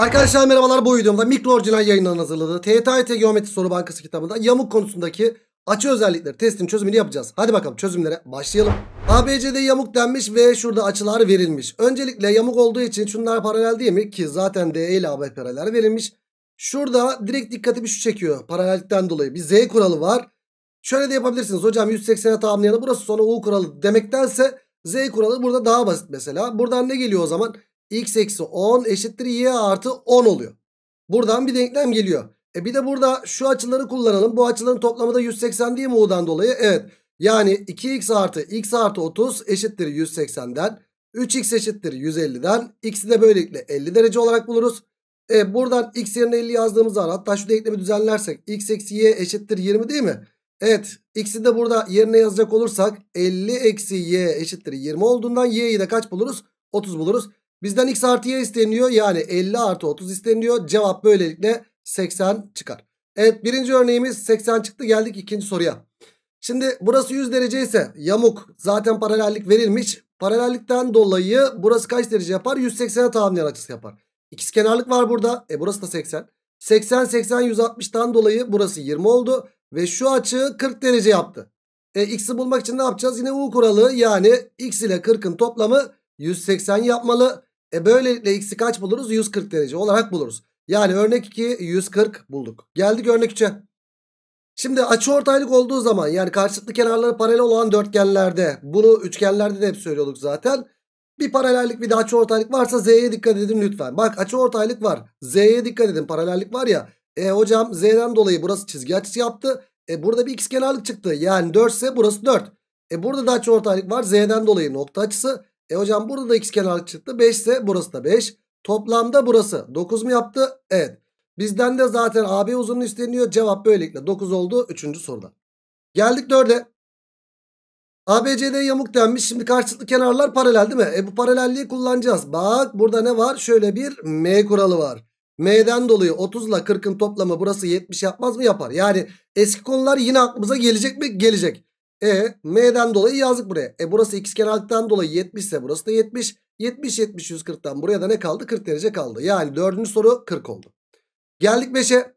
Arkadaşlar merhabalar bu videomda mikro orijinal yayından hazırladığı TYT Geometri Soru Bankası kitabında yamuk konusundaki açı özellikleri testin çözümünü yapacağız. Hadi bakalım çözümlere başlayalım. ABC'de yamuk denmiş ve şurada açılar verilmiş. Öncelikle yamuk olduğu için şunlar paralel değil mi? Ki zaten DE ile AB paralel verilmiş. Şurada direkt dikkatimi şu çekiyor paralellikten dolayı. Bir Z kuralı var. Şöyle de yapabilirsiniz hocam 180'e tamamlayana burası sonra U kuralı demektense Z kuralı burada daha basit mesela. Buradan ne geliyor o zaman? x eksi 10 eşittir y artı 10 oluyor. Buradan bir denklem geliyor. E bir de burada şu açıları kullanalım. Bu açıların toplamı da 180 diye mi U'dan dolayı? Evet. Yani 2x artı x artı 30 eşittir 180'den. 3x eşittir 150'den. X'i de böylelikle 50 derece olarak buluruz. E buradan x yerine 50 yazdığımız zaman hatta şu denklemi düzenlersek x eksi y eşittir 20 değil mi? Evet x'i de burada yerine yazacak olursak 50 eksi y eşittir 20 olduğundan y'yi de kaç buluruz? 30 buluruz. Bizden x artı y isteniyor. Yani 50 artı 30 isteniyor. Cevap böylelikle 80 çıkar. Evet birinci örneğimiz 80 çıktı. Geldik ikinci soruya. Şimdi burası 100 derece ise yamuk zaten paralellik verilmiş. Paralellikten dolayı burası kaç derece yapar? 180'e tamamlayan açısı yapar. İkiz kenarlık var burada. E burası da 80. 80 80 160'tan dolayı burası 20 oldu. Ve şu açı 40 derece yaptı. E x'i bulmak için ne yapacağız? Yine U kuralı yani x ile 40'ın toplamı 180 yapmalı. E böylelikle x'i kaç buluruz? 140 derece olarak buluruz. Yani örnek 2 140 bulduk. Geldik örnek 3'e. Şimdi açıortaylık olduğu zaman yani karşılıklı kenarları paralel olan dörtgenlerde bunu üçgenlerde de hep söylüyorduk zaten. Bir paralellik bir de açı varsa z'ye dikkat edin lütfen. Bak açıortaylık var. Z'ye dikkat edin paralellik var ya. E hocam z'den dolayı burası çizgi açısı yaptı. E burada bir x kenarlık çıktı. Yani 4 ise burası 4. E burada da açıortaylık var. Z'den dolayı nokta açısı. E hocam burada da x kenarı çıktı. 5 ise burası da 5. Toplamda burası 9 mu yaptı? Evet. Bizden de zaten AB uzunluğu isteniyor. Cevap böylelikle 9 oldu 3. soruda. Geldik 4'e. ABCD yamuk denmiş. Şimdi karşılıklı kenarlar paralel değil mi? E bu paralelliği kullanacağız. Bak burada ne var? Şöyle bir M kuralı var. M'den dolayı 30 ile 40'ın toplamı burası 70 yapmaz mı? Yapar. Yani eski konular yine aklımıza gelecek mi? Gelecek. E m'den dolayı yazdık buraya. E burası x kenarlıktan dolayı 70 ise burası da 70. 70 70 140'tan buraya da ne kaldı? 40 derece kaldı. Yani dördüncü soru 40 oldu. Geldik 5'e.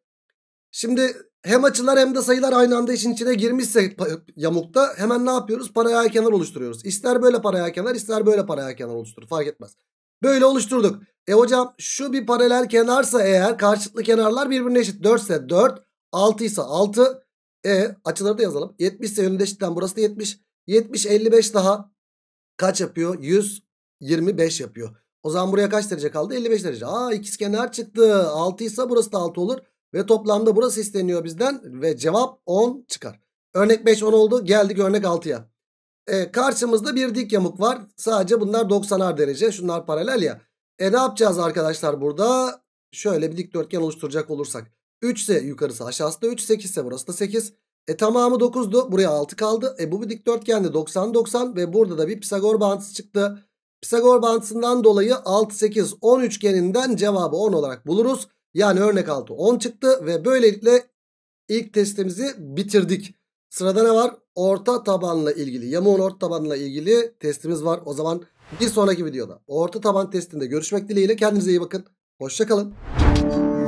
Şimdi hem açılar hem de sayılar aynı anda işin içine girmişse yamukta hemen ne yapıyoruz? Paralel kenar oluşturuyoruz. İster böyle paralel kenar ister böyle paralel kenar oluşturur. Fark etmez. Böyle oluşturduk. E hocam şu bir paralel kenarsa eğer karşıtlı kenarlar birbirine eşit. 4 ise 4, 6 ise 6, e açıları da yazalım. 70 ise önünde eşitten burası da 70. 70 55 daha kaç yapıyor? 125 yapıyor. O zaman buraya kaç derece kaldı? 55 derece. Aa ikizkenar çıktı. 6 ise burası da 6 olur. Ve toplamda burası isteniyor bizden. Ve cevap 10 çıkar. Örnek 5 10 oldu. Geldik örnek 6'ya. E, karşımızda bir dik yamuk var. Sadece bunlar 90'ar derece. Şunlar paralel ya. E ne yapacağız arkadaşlar burada? Şöyle bir dikdörtgen oluşturacak olursak. 3 ise yukarısı aşağısı da 3. 8 ise burası da 8. E tamamı 9'du. Buraya 6 kaldı. E bu bir dikdörtgende 90 90 ve burada da bir Pisagor bağıntısı çıktı. Pisagor bağıntısından dolayı 6 8 10 üçgeninden cevabı 10 olarak buluruz. Yani örnek 6 10 çıktı ve böylelikle ilk testimizi bitirdik. Sırada ne var? Orta tabanla ilgili, yamuğun orta tabanla ilgili testimiz var. O zaman bir sonraki videoda orta taban testinde görüşmek dileğiyle kendinize iyi bakın. Hoşçakalın. kalın.